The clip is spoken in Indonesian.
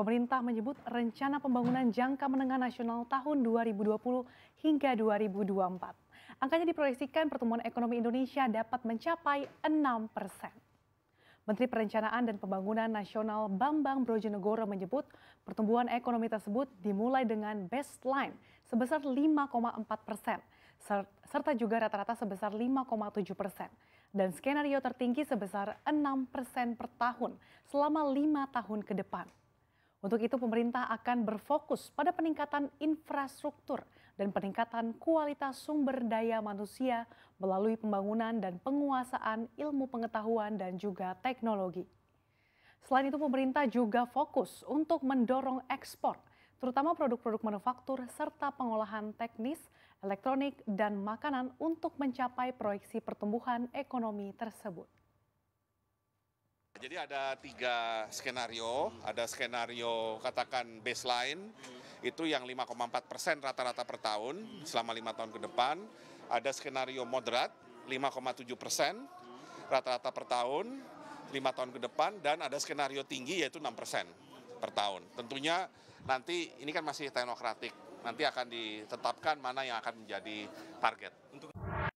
Pemerintah menyebut rencana pembangunan jangka menengah nasional tahun 2020 hingga 2024. Angkanya diproyeksikan pertumbuhan ekonomi Indonesia dapat mencapai 6 persen. Menteri Perencanaan dan Pembangunan Nasional Bambang Brojonegoro menyebut pertumbuhan ekonomi tersebut dimulai dengan baseline sebesar 5,4 persen, serta juga rata-rata sebesar 5,7 persen, dan skenario tertinggi sebesar 6 persen per tahun selama lima tahun ke depan. Untuk itu pemerintah akan berfokus pada peningkatan infrastruktur dan peningkatan kualitas sumber daya manusia melalui pembangunan dan penguasaan ilmu pengetahuan dan juga teknologi. Selain itu pemerintah juga fokus untuk mendorong ekspor, terutama produk-produk manufaktur serta pengolahan teknis, elektronik, dan makanan untuk mencapai proyeksi pertumbuhan ekonomi tersebut. Jadi ada tiga skenario, ada skenario katakan baseline, itu yang 5,4 persen rata-rata per tahun selama lima tahun ke depan. Ada skenario moderat, 5,7 persen rata-rata per tahun, lima tahun ke depan, dan ada skenario tinggi yaitu 6 persen per tahun. Tentunya nanti ini kan masih teknokratik, nanti akan ditetapkan mana yang akan menjadi target.